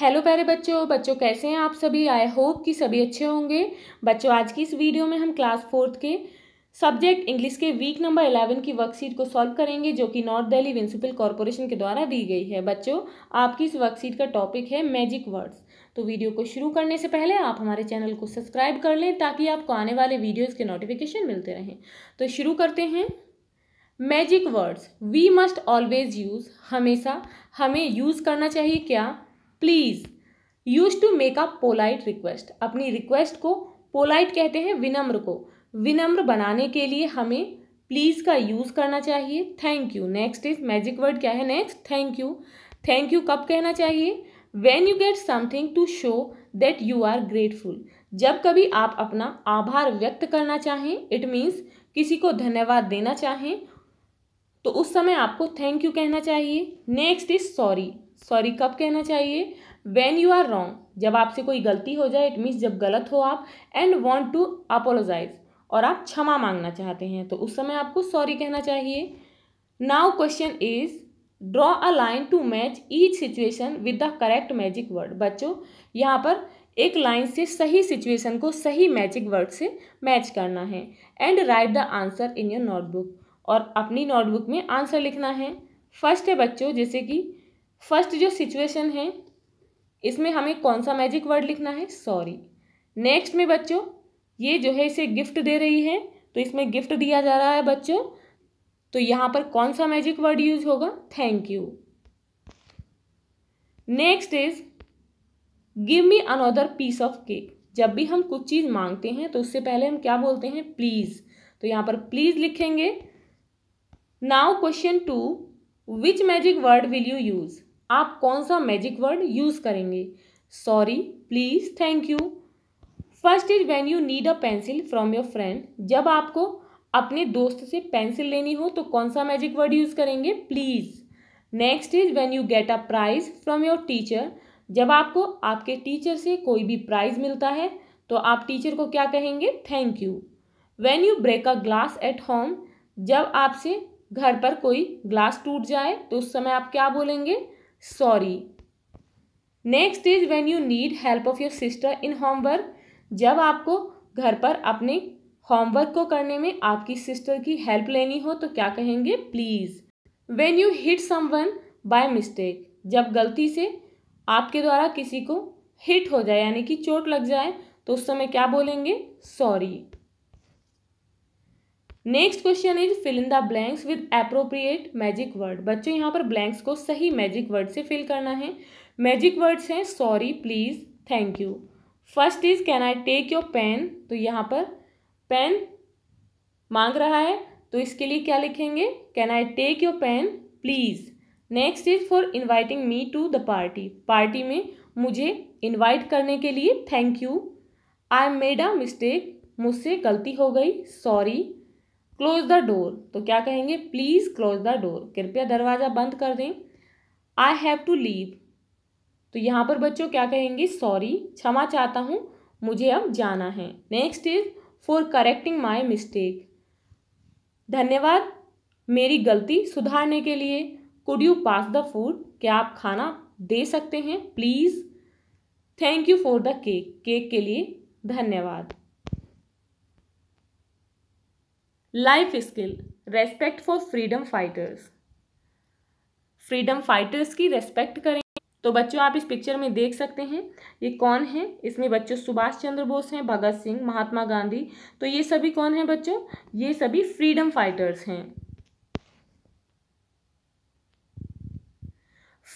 Hello प्यारे बच्चों बच्चों कैसे हैं आप सभी आई होप कि सभी अच्छे होंगे बच्चों आज की इस वीडियो में हम क्लास फोर्थ के सब्जेक्ट इंग्लिश के वीक नंबर इलेवन की वर्कशीट को सॉल्व करेंगे जो कि नॉर्थ दिल्ली म्यूनसिपल कॉरपोरेशन के द्वारा दी गई है बच्चों आपकी इस वर्कशीट का टॉपिक है मैजिक वर्ड्स तो वीडियो को शुरू करने से पहले आप हमारे चैनल को सब्सक्राइब कर लें ताकि आपको आने वाले वीडियोज़ के नोटिफिकेशन मिलते रहें तो शुरू करते हैं magic words we must always use हमेशा हमें यूज़ करना चाहिए क्या please use to make a polite request अपनी रिक्वेस्ट को पोलाइट कहते हैं विनम्र को विनम्र बनाने के लिए हमें प्लीज़ का यूज़ करना चाहिए thank you next is magic word क्या है next thank you thank you कब कहना चाहिए when you get something to show that you are grateful जब कभी आप अपना आभार व्यक्त करना चाहें इट मीन्स किसी को धन्यवाद देना चाहें तो उस समय आपको थैंक यू कहना चाहिए नेक्स्ट इज सॉरी सॉरी कब कहना चाहिए वैन यू आर रॉन्ग जब आपसे कोई गलती हो जाए इट मीन्स जब गलत हो आप एंड वॉन्ट टू अपोलोजाइज और आप क्षमा मांगना चाहते हैं तो उस समय आपको सॉरी कहना चाहिए now question is draw a line to match each situation with the correct magic word बच्चों यहाँ पर एक लाइन से सही सिचुएशन को सही मैजिक वर्ड से मैच करना है and write the answer in your notebook और अपनी नोटबुक में आंसर लिखना है फर्स्ट है बच्चों जैसे कि फर्स्ट जो सिचुएशन है इसमें हमें कौन सा मैजिक वर्ड लिखना है सॉरी नेक्स्ट में बच्चों ये जो है इसे गिफ्ट दे रही है तो इसमें गिफ्ट दिया जा रहा है बच्चों तो यहाँ पर कौन सा मैजिक वर्ड यूज होगा thank you next is give me another piece of cake जब भी हम कुछ चीज़ मांगते हैं तो उससे पहले हम क्या बोलते हैं प्लीज़ तो यहाँ पर प्लीज़ लिखेंगे now question two which magic word will you use आप कौन सा मैजिक वर्ड यूज़ करेंगे sorry please thank you first is when you need a pencil from your friend जब आपको अपने दोस्त से पेंसिल लेनी हो तो कौन सा मैजिक वर्ड यूज़ करेंगे please next is when you get a prize from your teacher जब आपको आपके टीचर से कोई भी प्राइज़ मिलता है तो आप टीचर को क्या कहेंगे thank you when you break a glass at home जब आपसे घर पर कोई ग्लास टूट जाए तो उस समय आप क्या बोलेंगे sorry next is when you need help of your sister in homework जब आपको घर पर अपने होमवर्क को करने में आपकी सिस्टर की हेल्प लेनी हो तो क्या कहेंगे please when you hit someone by mistake जब गलती से आपके द्वारा किसी को हिट हो जाए यानी कि चोट लग जाए तो उस समय क्या बोलेंगे sorry next question is fill in the blanks with appropriate magic word बच्चों यहाँ पर ब्लैंक्स को सही मैजिक वर्ड से फिल करना है मैजिक वर्ड्स हैं sorry please thank you first is can I take your pen तो यहाँ पर पेन मांग रहा है तो इसके लिए क्या लिखेंगे can I take your pen please next is for inviting me to the party party में मुझे इन्वाइट करने के लिए thank you I made a mistake मुझसे गलती हो गई सॉरी क्लोज द डोर तो क्या कहेंगे प्लीज़ क्लोज द डोर कृपया दरवाज़ा बंद कर दें आई हैव टू लीव तो यहाँ पर बच्चों क्या कहेंगे सॉरी क्षमा चाहता हूँ मुझे अब जाना है next is for correcting my mistake धन्यवाद मेरी गलती सुधारने के लिए could you pass the food क्या आप खाना दे सकते हैं please thank you for the cake cake के लिए धन्यवाद life skill respect for freedom fighters freedom fighters की रेस्पेक्ट करें तो बच्चों आप इस पिक्चर में देख सकते हैं ये कौन है इसमें बच्चों सुभाष चंद्र बोस हैं भगत सिंह महात्मा गांधी तो ये सभी कौन हैं बच्चों ये सभी फ्रीडम फाइटर्स हैं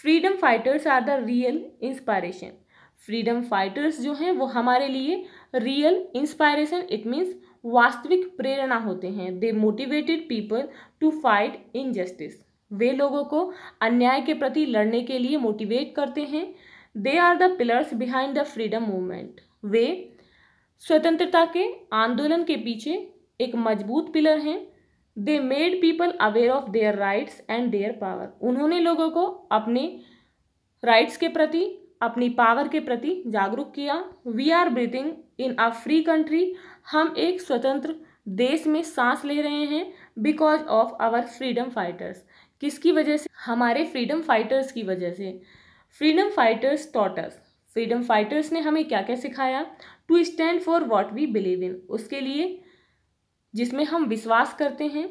freedom fighters are the real inspiration freedom fighters जो हैं वो हमारे लिए रियल इंस्पायरेशन इट मीन्स वास्तविक प्रेरणा होते हैं they motivated people to fight injustice वे लोगों को अन्याय के प्रति लड़ने के लिए मोटिवेट करते हैं they are the pillars behind the freedom movement वे स्वतंत्रता के आंदोलन के पीछे एक मजबूत पिलर हैं they made people aware of their rights and their power उन्होंने लोगों को अपने राइट्स के प्रति अपनी पावर के प्रति जागरूक किया we are breathing in a free country हम एक स्वतंत्र देश में सांस ले रहे हैं because of our freedom fighters किसकी वजह से हमारे फ्रीडम फाइटर्स की वजह से freedom fighters taught us freedom fighters ने हमें क्या क्या सिखाया to stand for what we believe in उसके लिए जिसमें हम विश्वास करते हैं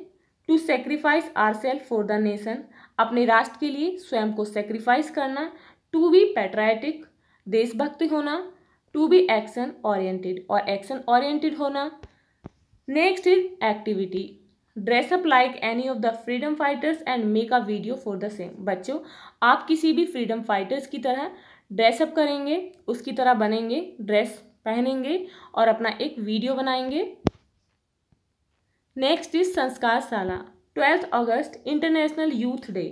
to sacrifice our self for the nation अपने राष्ट्र के लिए स्वयं को सेक्रीफाइस करना टू बी पेट्राइटिक देशभक्ति होना टू बी एक्शन ओरिएंटेड और एक्शन ओरिएंटेड होना next is activity dress up like any of the freedom fighters and make a video for the same बच्चों आप किसी भी फ्रीडम फाइटर्स की तरह ड्रेसअप करेंगे उसकी तरह बनेंगे ड्रेस पहनेंगे और अपना एक वीडियो बनाएंगे next is Sanskarshala twelfth August international youth day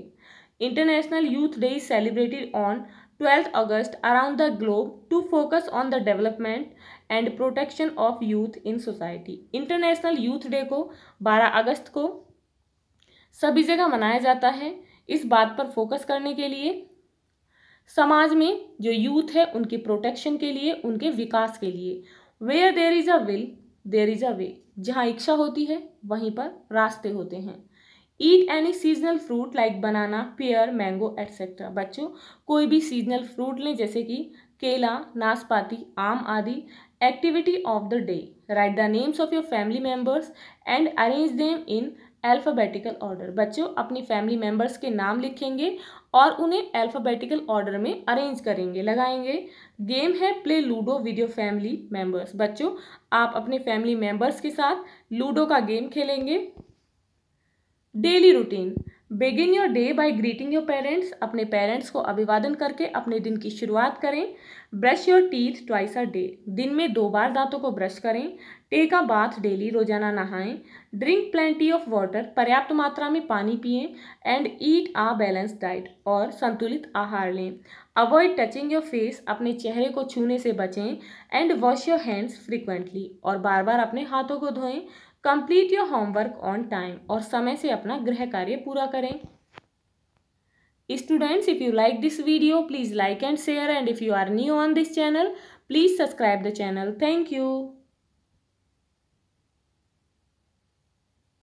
International Youth Day is celebrated on 12 August around the globe to focus on the development and protection of youth in society. International Youth Day को 12 अगस्त को सभी जगह मनाया जाता है इस बात पर फोकस करने के लिए समाज में जो यूथ है उनके प्रोटेक्शन के लिए उनके विकास के लिए where there is a will there is a way जहाँ इच्छा होती है वहीं पर रास्ते होते हैं eat any seasonal fruit like banana pear mango etcetera बच्चों कोई भी सीजनल फ्रूट लें जैसे कि केला नाशपाती आम आदि activity of the day write the names of your family members and arrange them in alphabetical order बच्चों अपनी फैमिली मेम्बर्स के नाम लिखेंगे और उन्हें एल्फाबेटिकल ऑर्डर में अरेंज करेंगे लगाएंगे गेम है play ludo with your family members बच्चों आप अपने फैमिली मेम्बर्स के साथ लूडो का गेम खेलेंगे daily routine begin your day by greeting your parents अपने पेरेंट्स को अभिवादन करके अपने दिन की शुरुआत करें brush your teeth twice a day दिन में दो बार दांतों को ब्रश करें टेक अ बाथ डेली रोजाना नहाएं ड्रिंक प्लेंटी ऑफ वाटर पर्याप्त मात्रा में पानी पिए and eat a balance diet और संतुलित आहार लें अवॉइड टचिंग योर फेस अपने चेहरे को छूने से बचें and wash your hands frequently और बार बार अपने हाथों को धोएं complete your homework on time और समय से अपना गृह कार्य पूरा करें students if you like this video please like and share and if you are new on this channel please subscribe the channel thank you